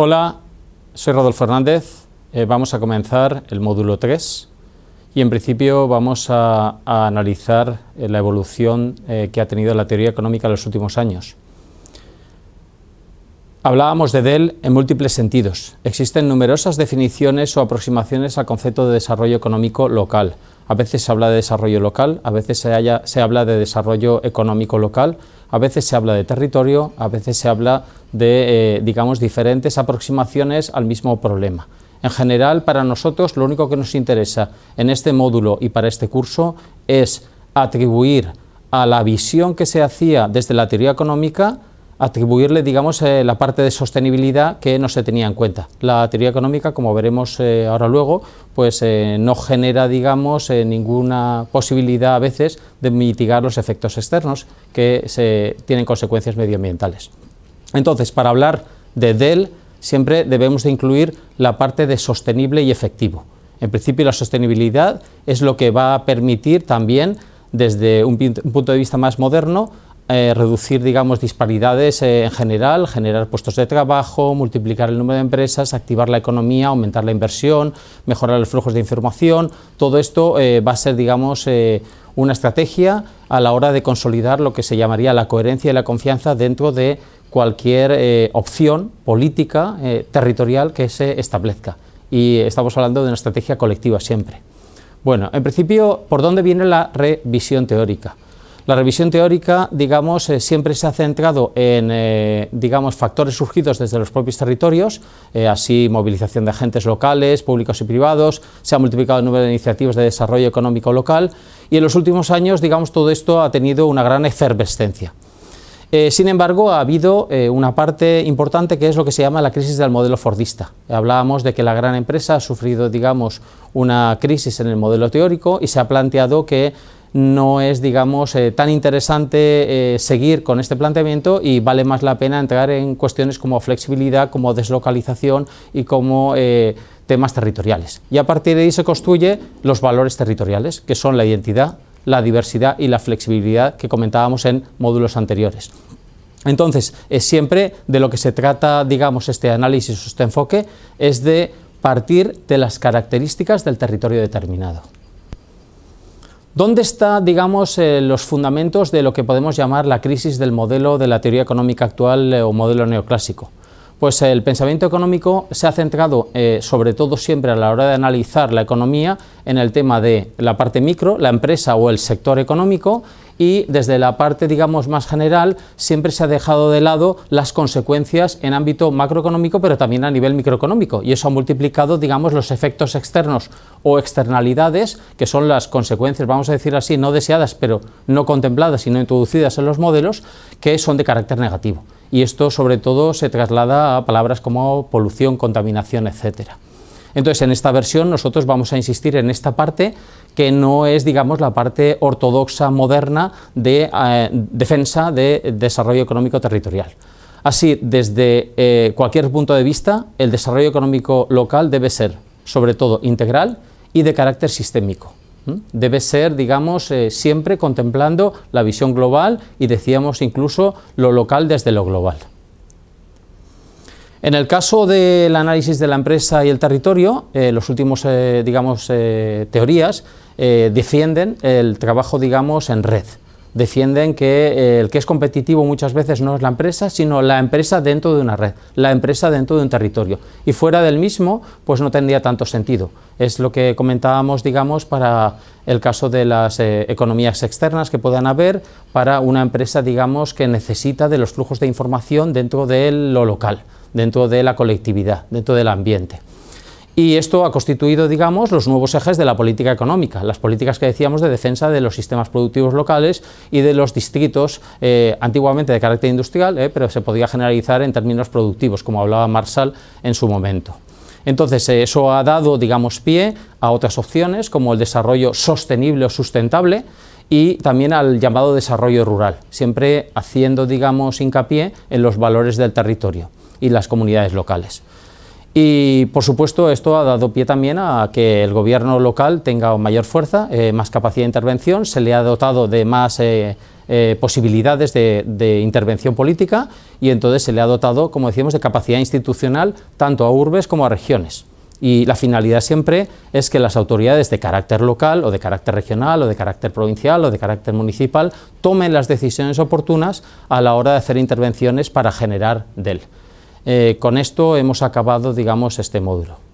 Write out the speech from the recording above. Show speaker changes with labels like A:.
A: Hola, soy Rodolfo Fernández. Eh, vamos a comenzar el módulo 3 y en principio vamos a, analizar eh, la evolución eh, que ha tenido la teoría económica en los últimos años. Hablábamos de Dell en múltiples sentidos. Existen numerosas definiciones o aproximaciones al concepto de desarrollo económico local. A veces se habla de desarrollo local, a veces se habla de desarrollo económico local, a veces se habla de territorio, a veces se habla de, eh, digamos, diferentes aproximaciones al mismo problema. En general, para nosotros lo único que nos interesa en este módulo y para este curso es atribuir a la visión que se hacía desde la teoría económica atribuirle, digamos, eh, la parte de sostenibilidad que no se tenía en cuenta. La teoría económica, como veremos eh, ahora luego, pues eh, no genera, digamos, ninguna posibilidad a veces de mitigar los efectos externos que se tienen consecuencias medioambientales. Entonces, para hablar de DEL, siempre debemos de incluir la parte de sostenible y efectivo. En principio, la sostenibilidad es lo que va a permitir también, desde un punto de vista más moderno, eh, reducir, digamos, disparidades eh, en general, generar puestos de trabajo, multiplicar el número de empresas, activar la economía, aumentar la inversión, mejorar los flujos de información. Todo esto eh, va a ser, digamos, una estrategia a la hora de consolidar lo que se llamaría la coherencia y la confianza dentro de cualquier opción política territorial que se establezca. Y estamos hablando de una estrategia colectiva siempre. Bueno, en principio, ¿por dónde viene la revisión teórica? La revisión teórica, digamos, eh, siempre se ha centrado en, eh, digamos, factores surgidos desde los propios territorios, eh, así movilización de agentes locales, públicos y privados, se ha multiplicado el número de iniciativas de desarrollo económico local y en los últimos años, digamos, todo esto ha tenido una gran efervescencia. sin embargo, ha habido una parte importante que es lo que se llama la crisis del modelo fordista. Hablábamos de que la gran empresa ha sufrido, digamos, una crisis en el modelo teórico y se ha planteado que no es, digamos, eh, tan interesante eh, seguir con este planteamiento y vale más la pena entrar en cuestiones como flexibilidad, como deslocalización y como eh, temas territoriales. Y a partir de ahí se construye los valores territoriales, que son la identidad, la diversidad y la flexibilidad que comentábamos en módulos anteriores. Entonces, siempre de lo que se trata, digamos, este análisis o este enfoque es de partir de las características del territorio determinado. ¿Dónde están, digamos, eh, los fundamentos de lo que podemos llamar la crisis del modelo de la teoría económica actual eh, o modelo neoclásico? Pues el pensamiento económico se ha centrado eh, sobre todo siempre a la hora de analizar la economía en el tema de la parte micro, la empresa o el sector económico y desde la parte digamos más general siempre se ha dejado de lado las consecuencias en ámbito macroeconómico pero también a nivel microeconómico y eso ha multiplicado digamos los efectos externos o externalidades que son las consecuencias vamos a decir así no deseadas pero no contempladas y no introducidas en los modelos que son de carácter negativo y esto sobre todo se traslada a palabras como polución, contaminación, etc. Entonces, en esta versión nosotros vamos a insistir en esta parte que no es, digamos, la parte ortodoxa moderna de eh, defensa de desarrollo económico territorial. Así, desde eh, cualquier punto de vista, el desarrollo económico local debe ser, sobre todo, integral y de carácter sistémico. Debe ser, digamos, eh, siempre contemplando la visión global y decíamos incluso lo local desde lo global. En el caso del análisis de la empresa y el territorio, eh, los últimos, eh, digamos, teorías defienden el trabajo, digamos, en red defienden que eh, el que es competitivo muchas veces no es la empresa, sino la empresa dentro de una red, la empresa dentro de un territorio. Y fuera del mismo, pues no tendría tanto sentido. Es lo que comentábamos, digamos, para el caso de las eh, economías externas que puedan haber para una empresa, digamos, que necesita de los flujos de información dentro de lo local, dentro de la colectividad, dentro del ambiente. Y esto ha constituido, digamos, los nuevos ejes de la política económica, las políticas que decíamos de defensa de los sistemas productivos locales y de los distritos, eh, antiguamente de carácter industrial, eh, pero se podía generalizar en términos productivos, como hablaba Marshall en su momento. Entonces, eh, eso ha dado, digamos, pie a otras opciones, como el desarrollo sostenible o sustentable, y también al llamado desarrollo rural, siempre haciendo, digamos, hincapié en los valores del territorio y las comunidades locales. Y, por supuesto, esto ha dado pie también a que el gobierno local tenga mayor fuerza, eh, más capacidad de intervención, se le ha dotado de más eh, eh, posibilidades de, de, intervención política y entonces se le ha dotado, como decíamos, de capacidad institucional tanto a urbes como a regiones. Y la finalidad siempre es que las autoridades de carácter local o de carácter regional o de carácter provincial o de carácter municipal tomen las decisiones oportunas a la hora de hacer intervenciones para generar del. Eh, con esto hemos acabado, digamos, este módulo.